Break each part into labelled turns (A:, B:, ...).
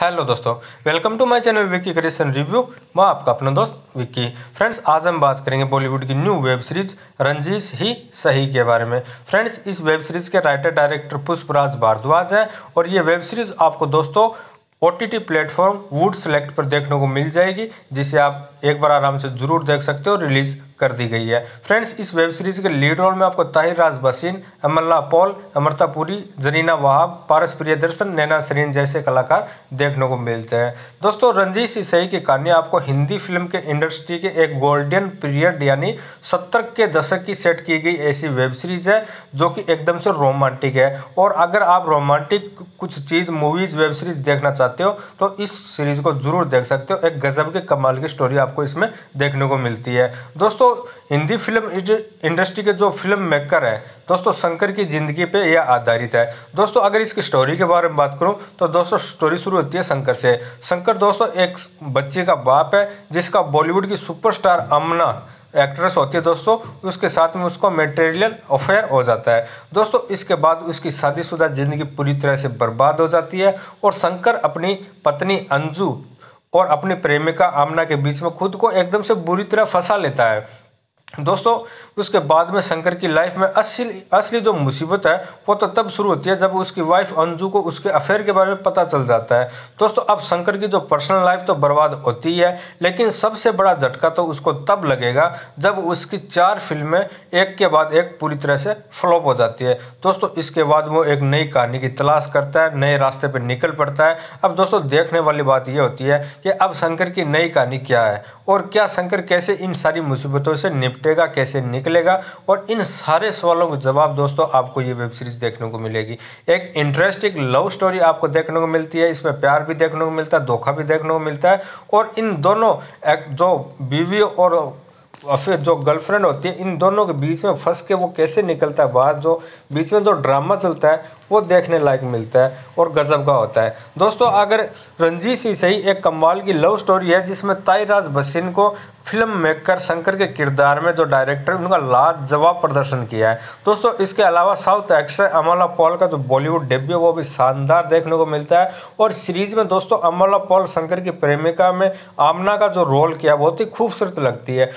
A: hello दोस्तों welcome to my channel Vicky creation review मैं आपका अपना दोस्त विक्की फ्रेंड्स आज हम बात करेंगे बॉलीवुड की new web series Ranjish hi sahi के बारे में फ्रेंड्स इस वेब सीरीज के राइटर डायरेक्टर पुष्पराज भारद्वाज हैं और ये वेब सीरीज आपको दोस्तों O T platform Voot select पर देखने को मिल जाएगी जिसे आप एक बार आराम से जरूर देख सकते हो रिलीज कर दी गई है फ्रेंड्स इस वेब सीरीज के लीड रोल में आपको ताहिर राज बसीन अमल्ला पॉल अमृता पुरी जरीना वहाब पारस प्रिय दर्शन नैना सरीन जैसे कलाकार देखने को मिलते हैं दोस्तों रंजीत ईसई की कहानी आपको हिंदी फिल्म के इंडस्ट्री के एक गोल्डन पीरियड यानी सत्तर के दशक की सेट की गई ऐसी वेब सीरीज है जो कि एकदम से रोमांटिक है और अगर आप रोमांटिक कुछ चीज़ मूवीज़ वेब सीरीज देखना चाहते हो तो इस सीरीज़ को ज़रूर देख सकते हो एक गज़ब के कमाल की स्टोरी आप आपको इसमें देखने को मिलती है दोस्तों हिंदी फिल्म इंडस्ट्री के जो फिल्म मेकर हैं दोस्तों शंकर की ज़िंदगी पे यह आधारित है दोस्तों अगर इसकी स्टोरी के बारे में बात करूँ तो दोस्तों स्टोरी शुरू होती है शंकर से शंकर दोस्तों एक बच्चे का बाप है जिसका बॉलीवुड की सुपरस्टार अमना एक्ट्रेस होती है दोस्तों उसके साथ में उसको मेटेरियल अफेयर हो जाता है दोस्तों इसके बाद उसकी शादीशुदा ज़िंदगी पूरी तरह से बर्बाद हो जाती है और शंकर अपनी पत्नी अंजू और अपने प्रेमिका आमना के बीच में खुद को एकदम से बुरी तरह फंसा लेता है दोस्तों उसके बाद में शंकर की लाइफ में असली असली जो मुसीबत है वो तो तब शुरू होती है जब उसकी वाइफ अंजू को उसके अफेयर के बारे में पता चल जाता है दोस्तों अब शंकर की जो पर्सनल लाइफ तो बर्बाद होती है लेकिन सबसे बड़ा झटका तो उसको तब लगेगा जब उसकी चार फिल्में एक के बाद एक पूरी तरह से फ्लॉप हो जाती है दोस्तों इसके बाद वो एक नई कहानी की तलाश करता है नए रास्ते पर निकल पड़ता है अब दोस्तों देखने वाली बात यह होती है कि अब शंकर की नई कहानी क्या है और क्या शंकर कैसे इन सारी मुसीबतों से निपट छूटेगा कैसे निकलेगा और इन सारे सवालों के जवाब दोस्तों आपको ये वेब सीरीज देखने को मिलेगी एक इंटरेस्टिंग लव स्टोरी आपको देखने को मिलती है इसमें प्यार भी देखने को मिलता है धोखा भी देखने को मिलता है और इन दोनों जो बीवी और फिर जो गर्लफ्रेंड होती है इन दोनों के बीच में फंस के वो कैसे निकलता है बाहर जो बीच में जो ड्रामा चलता है वो देखने लायक मिलता है और गज़ब का होता है दोस्तों अगर रंजीत सिंह सही एक कमाल की लव स्टोरी है जिसमें ताईराज बसिन को फिल्म मेकर शंकर के किरदार में जो डायरेक्टर उनका लाजवाब प्रदर्शन किया है दोस्तों इसके अलावा साउथ एक्टर अमला पॉल का जो बॉलीवुड डेब्यू वो भी शानदार देखने को मिलता है और सीरीज में दोस्तों अमला पॉल शंकर की प्रेमिका में आमना का जो रोल किया बहुत ही खूबसूरत लगती है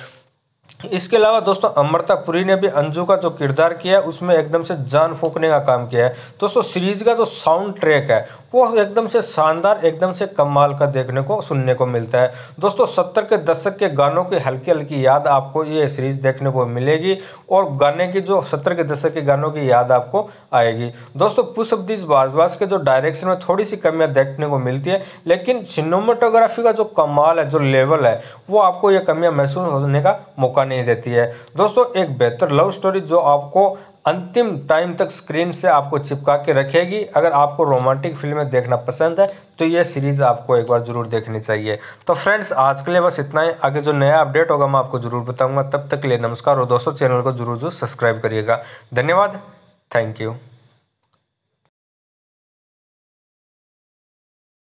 A: इसके अलावा दोस्तों अमृता पुरी ने भी अंजू का जो किरदार किया है उसमें एकदम से जान फूकने का काम किया है दोस्तों सीरीज का जो साउंड ट्रैक है वो एकदम से शानदार एकदम से कमाल का देखने को सुनने को मिलता है दोस्तों सत्तर के दशक के गानों की हल्की हल्की याद आपको ये सीरीज़ देखने को मिलेगी और गाने की जो सत्तर के दशक के गानों की याद आपको आएगी दोस्तों पुष्पदीज बाजवास के जो डायरेक्शन में थोड़ी सी कमियाँ देखने को मिलती है लेकिन सिनेमाटोग्राफी का जो कमाल है जो लेवल है वो आपको ये कमियाँ महसूस होने का मौका नहीं देती है दोस्तों एक बेहतर लव स्टोरी जो आपको अंतिम टाइम तक स्क्रीन से आपको चिपका के रखेगी अगर आपको रोमांटिक फिल्में देखना पसंद है तो यह सीरीज़ आपको एक बार ज़रूर देखनी चाहिए तो फ्रेंड्स आज के लिए बस इतना ही आगे जो नया अपडेट होगा मैं आपको ज़रूर बताऊंगा तब तक के लिए नमस्कार और दोस्तों चैनल को ज़रूर ज़रूर सब्सक्राइब करिएगा धन्यवाद थैंक यू